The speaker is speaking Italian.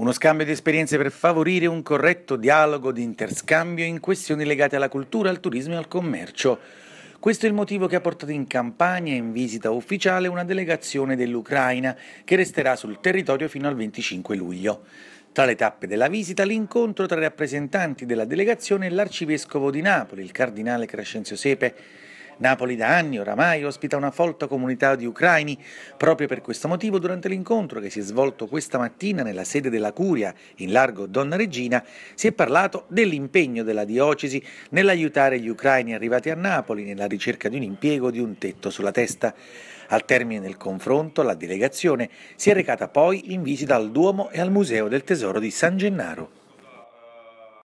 Uno scambio di esperienze per favorire un corretto dialogo di interscambio in questioni legate alla cultura, al turismo e al commercio. Questo è il motivo che ha portato in campagna in visita ufficiale una delegazione dell'Ucraina che resterà sul territorio fino al 25 luglio. Tra le tappe della visita l'incontro tra i rappresentanti della delegazione e l'arcivescovo di Napoli, il cardinale Crescenzio Sepe, Napoli da anni oramai ospita una folta comunità di ucraini. Proprio per questo motivo, durante l'incontro che si è svolto questa mattina nella sede della Curia, in largo Donna Regina, si è parlato dell'impegno della diocesi nell'aiutare gli ucraini arrivati a Napoli nella ricerca di un impiego di un tetto sulla testa. Al termine del confronto, la delegazione si è recata poi in visita al Duomo e al Museo del Tesoro di San Gennaro.